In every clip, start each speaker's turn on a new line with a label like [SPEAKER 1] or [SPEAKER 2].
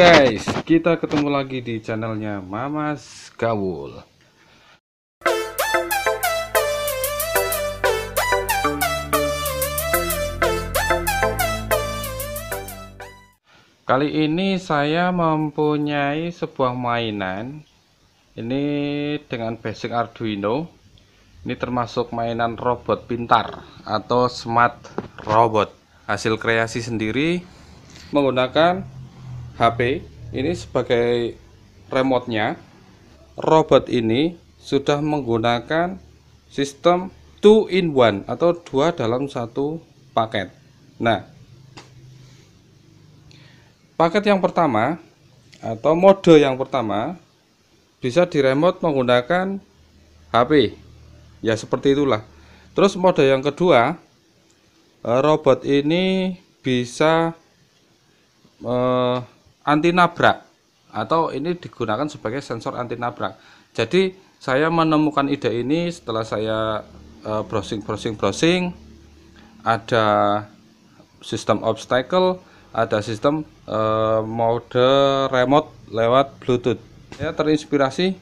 [SPEAKER 1] guys, kita ketemu lagi di channelnya Mamas Gaul. Kali ini saya mempunyai sebuah mainan. Ini dengan basic Arduino. Ini termasuk mainan robot pintar atau smart robot. Hasil kreasi sendiri menggunakan HP ini sebagai remote-nya robot ini sudah menggunakan sistem two in one atau dua dalam satu paket nah paket yang pertama atau mode yang pertama bisa di remote menggunakan HP ya seperti itulah terus mode yang kedua eh, robot ini bisa eh, anti nabrak atau ini digunakan sebagai sensor anti nabrak. Jadi saya menemukan ide ini setelah saya e, browsing browsing browsing ada sistem obstacle, ada sistem uh, mode remote lewat Bluetooth. Saya terinspirasi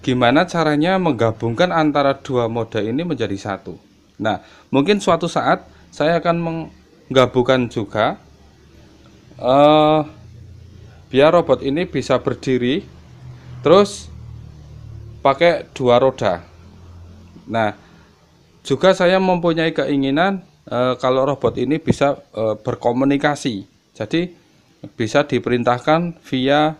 [SPEAKER 1] gimana caranya menggabungkan antara dua mode ini menjadi satu. Nah, mungkin suatu saat saya akan menggabungkan juga uh, biar robot ini bisa berdiri terus pakai dua roda nah juga saya mempunyai keinginan uh, kalau robot ini bisa uh, berkomunikasi jadi bisa diperintahkan via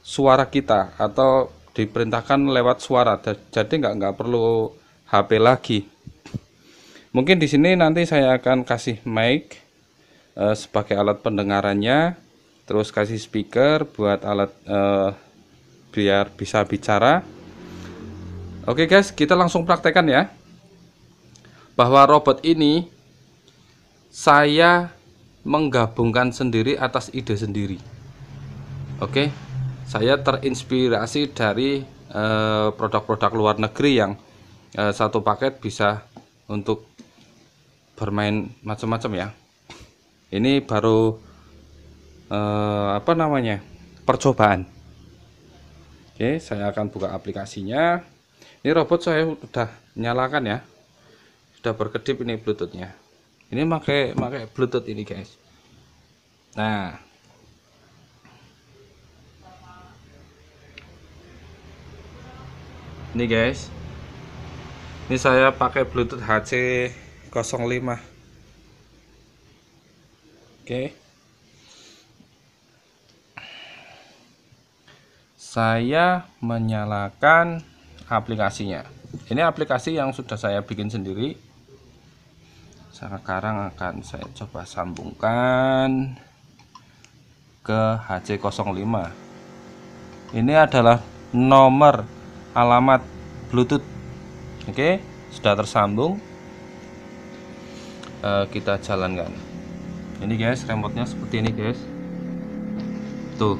[SPEAKER 1] suara kita atau diperintahkan lewat suara jadi nggak nggak perlu HP lagi mungkin di sini nanti saya akan kasih mic uh, sebagai alat pendengarannya terus kasih speaker buat alat uh, biar bisa bicara oke okay guys kita langsung praktekkan ya bahwa robot ini saya menggabungkan sendiri atas ide sendiri oke okay? saya terinspirasi dari eh, produk-produk uh, luar negeri yang uh, satu paket bisa untuk bermain macam-macam ya ini baru eh, apa namanya percobaan oke saya akan buka aplikasinya ini robot saya sudah nyalakan ya sudah berkedip ini bluetoothnya ini pakai pakai bluetooth ini guys nah ini guys ini saya pakai bluetooth HC 05 Oke. Saya menyalakan aplikasinya. Ini aplikasi yang sudah saya bikin sendiri. Sekarang akan saya coba sambungkan ke HC05. Ini adalah nomor alamat Bluetooth. Oke, sudah tersambung. Eh, kita jalankan ini guys remote-nya seperti ini guys tuh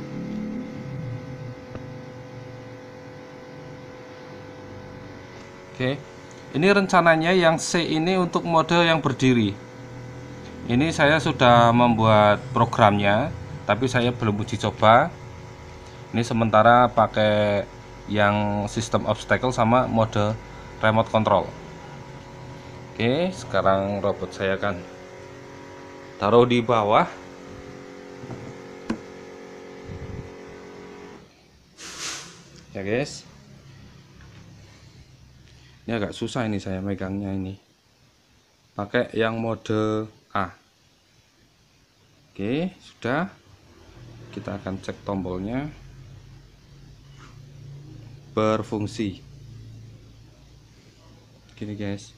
[SPEAKER 1] Oke ini rencananya yang C ini untuk mode yang berdiri ini saya sudah membuat programnya tapi saya belum uji coba ini sementara pakai yang sistem obstacle sama mode remote control Oke sekarang robot saya akan taruh di bawah ya guys ini agak susah ini saya megangnya ini pakai yang mode A oke sudah kita akan cek tombolnya berfungsi gini guys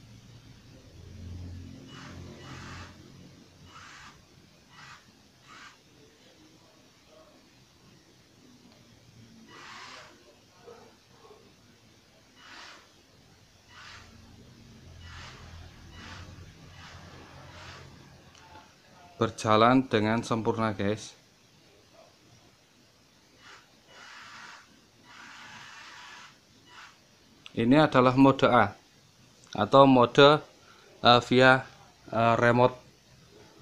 [SPEAKER 1] berjalan dengan sempurna guys ini adalah mode A atau mode uh, via uh, remote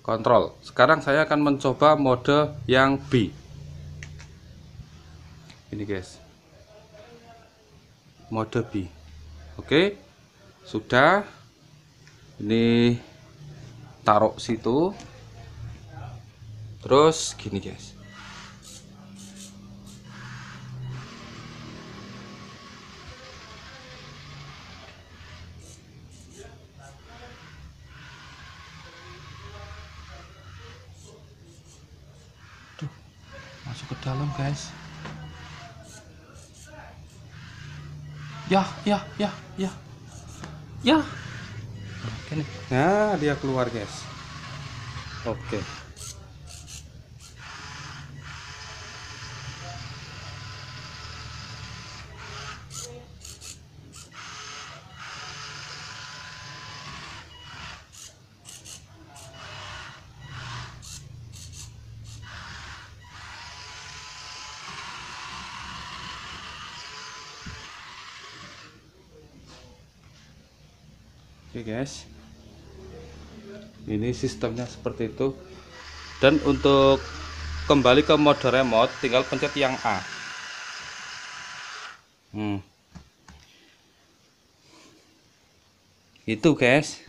[SPEAKER 1] control sekarang saya akan mencoba mode yang B ini guys mode B oke sudah ini taruh situ terus gini guys Duh, masuk ke dalam guys ya ya ya ya ya nah dia keluar guys oke okay. oke guys ini sistemnya seperti itu dan untuk kembali ke mode remote tinggal pencet yang A hmm. itu guys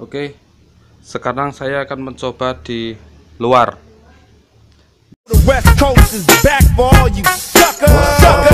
[SPEAKER 1] Oke, sekarang saya akan mencoba di luar. The West Coast is back for all you suckers. Sucker.